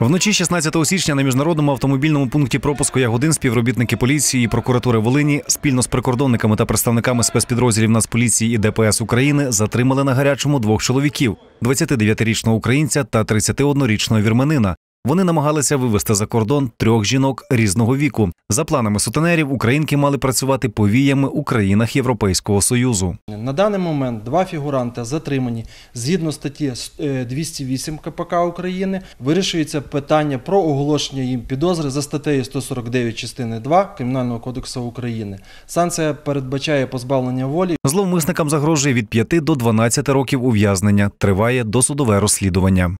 Вночі 16 січня на міжнародному автомобільному пункті пропуску Ягодин співробітники поліції і прокуратури Волині спільно з прикордонниками та представниками спецпідрозділів Нацполіції і ДПС України затримали на гарячому двох чоловіків: – 29-річного українця та 31-річного вірменина, вони намагалися вивезти за кордон трьох жінок різного віку. За планами сутенерів, українки мали працювати повіями у країнах Європейського союзу. На даний момент два фігуранти затримані згідно статті 208 е, КПК України. Вирішується питання про оголошення їм підозри за статтею 149 частини 2 Кримінального кодексу України. Санкція передбачає позбавлення волі. Зловмисникам загрожує від 5 до 12 років ув'язнення. Триває досудове розслідування.